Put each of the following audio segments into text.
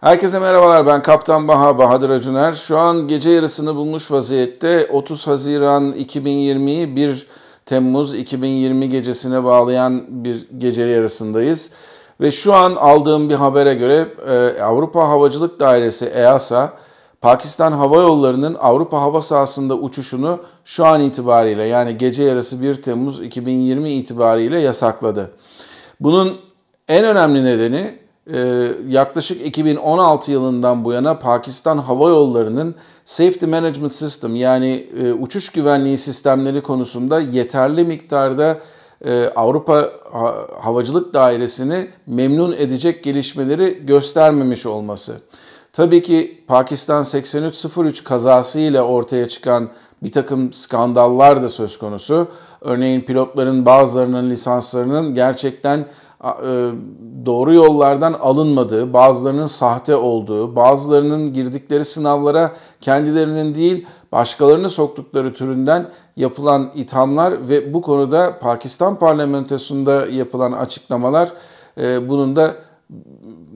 Herkese merhabalar ben Kaptan Baha Bahadır Acuner. Şu an gece yarısını bulmuş vaziyette 30 Haziran 2020'yi 1 Temmuz 2020 gecesine bağlayan bir gece yarısındayız. Ve şu an aldığım bir habere göre e, Avrupa Havacılık Dairesi EASA Pakistan Hava Yolları'nın Avrupa hava sahasında uçuşunu şu an itibariyle yani gece yarısı 1 Temmuz 2020 itibariyle yasakladı. Bunun en önemli nedeni ee, yaklaşık 2016 yılından bu yana Pakistan Hava Yolları'nın Safety Management System yani e, uçuş güvenliği sistemleri konusunda yeterli miktarda e, Avrupa Havacılık Dairesi'ni memnun edecek gelişmeleri göstermemiş olması. Tabii ki Pakistan 8303 kazası ile ortaya çıkan bir takım skandallar da söz konusu. Örneğin pilotların bazılarının lisanslarının gerçekten e, doğru yollardan alınmadığı, bazılarının sahte olduğu, bazılarının girdikleri sınavlara kendilerinin değil başkalarını soktukları türünden yapılan ithamlar ve bu konuda Pakistan parlamentosunda yapılan açıklamalar e, bunun da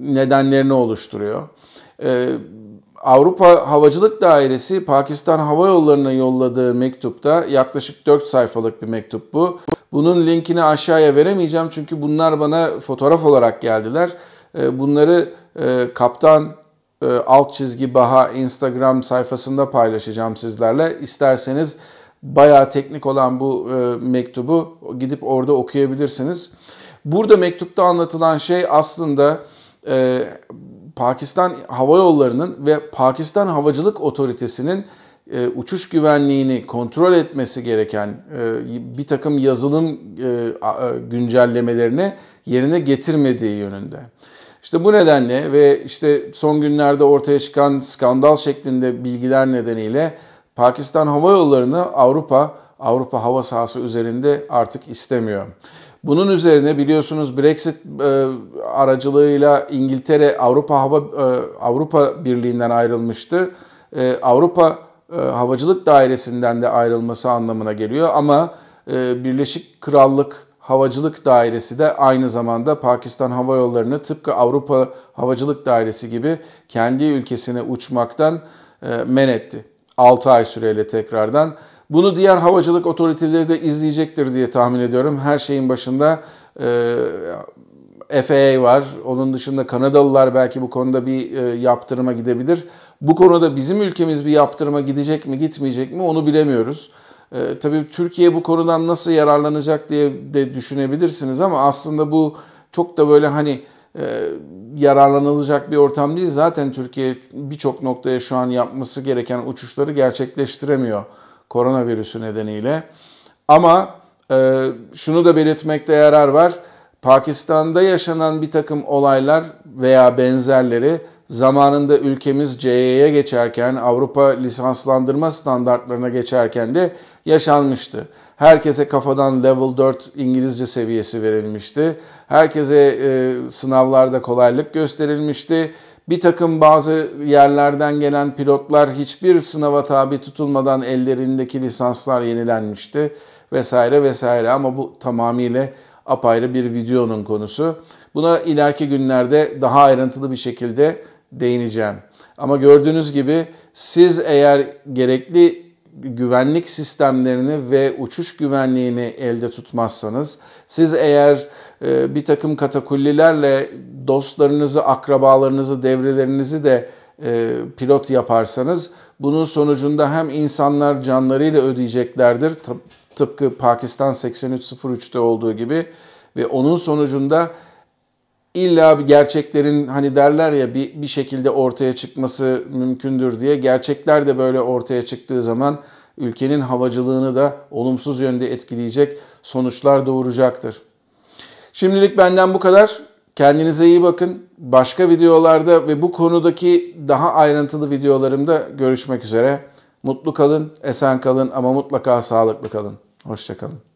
nedenlerini oluşturuyor. E, Avrupa Havacılık Dairesi Pakistan Hava Yolları'na yolladığı mektupta yaklaşık 4 sayfalık bir mektup bu. Bunun linkini aşağıya veremeyeceğim çünkü bunlar bana fotoğraf olarak geldiler. Ee, bunları e, kaptan e, alt çizgi baha Instagram sayfasında paylaşacağım sizlerle. İsterseniz bayağı teknik olan bu e, mektubu gidip orada okuyabilirsiniz. Burada mektupta anlatılan şey aslında Pakistan Hava Yolları'nın ve Pakistan Havacılık Otoritesi'nin e, uçuş güvenliğini kontrol etmesi gereken e, bir takım yazılım e, e, güncellemelerini yerine getirmediği yönünde. İşte bu nedenle ve işte son günlerde ortaya çıkan skandal şeklinde bilgiler nedeniyle Pakistan Hava Yolları'nı Avrupa Avrupa hava sahası üzerinde artık istemiyor. Bunun üzerine biliyorsunuz Brexit e, aracılığıyla İngiltere Avrupa Hava e, Avrupa Birliği'nden ayrılmıştı. E, Avrupa Havacılık Dairesi'nden de ayrılması anlamına geliyor ama Birleşik Krallık Havacılık Dairesi de aynı zamanda Pakistan Hava Yolları'nı tıpkı Avrupa Havacılık Dairesi gibi kendi ülkesine uçmaktan e, men etti. 6 ay süreyle tekrardan bunu diğer havacılık otoriteleri de izleyecektir diye tahmin ediyorum. Her şeyin başında e, FAA var. Onun dışında Kanadalılar belki bu konuda bir e, yaptırıma gidebilir. Bu konuda bizim ülkemiz bir yaptırıma gidecek mi gitmeyecek mi onu bilemiyoruz. E, tabii Türkiye bu konudan nasıl yararlanacak diye de düşünebilirsiniz ama aslında bu çok da böyle hani e, yararlanılacak bir ortam değil. Zaten Türkiye birçok noktaya şu an yapması gereken uçuşları gerçekleştiremiyor koronavirüsü nedeniyle. Ama e, şunu da belirtmekte yarar var. Pakistan'da yaşanan bir takım olaylar veya benzerleri zamanında ülkemiz CE'ye geçerken, Avrupa lisanslandırma standartlarına geçerken de yaşanmıştı. Herkese kafadan level 4 İngilizce seviyesi verilmişti. Herkese e, sınavlarda kolaylık gösterilmişti bir takım bazı yerlerden gelen pilotlar hiçbir sınava tabi tutulmadan ellerindeki lisanslar yenilenmişti vesaire vesaire ama bu tamamıyla apayrı bir videonun konusu. Buna ileriki günlerde daha ayrıntılı bir şekilde değineceğim. Ama gördüğünüz gibi siz eğer gerekli güvenlik sistemlerini ve uçuş güvenliğini elde tutmazsanız, siz eğer e, bir takım katakullilerle dostlarınızı, akrabalarınızı, devrelerinizi de e, pilot yaparsanız, bunun sonucunda hem insanlar canlarıyla ödeyeceklerdir, tıpkı Pakistan 8303'te olduğu gibi ve onun sonucunda İlla bir gerçeklerin hani derler ya bir, bir şekilde ortaya çıkması mümkündür diye gerçekler de böyle ortaya çıktığı zaman ülkenin havacılığını da olumsuz yönde etkileyecek sonuçlar doğuracaktır. Şimdilik benden bu kadar. Kendinize iyi bakın. Başka videolarda ve bu konudaki daha ayrıntılı videolarımda görüşmek üzere. Mutlu kalın, esen kalın ama mutlaka sağlıklı kalın. Hoşçakalın.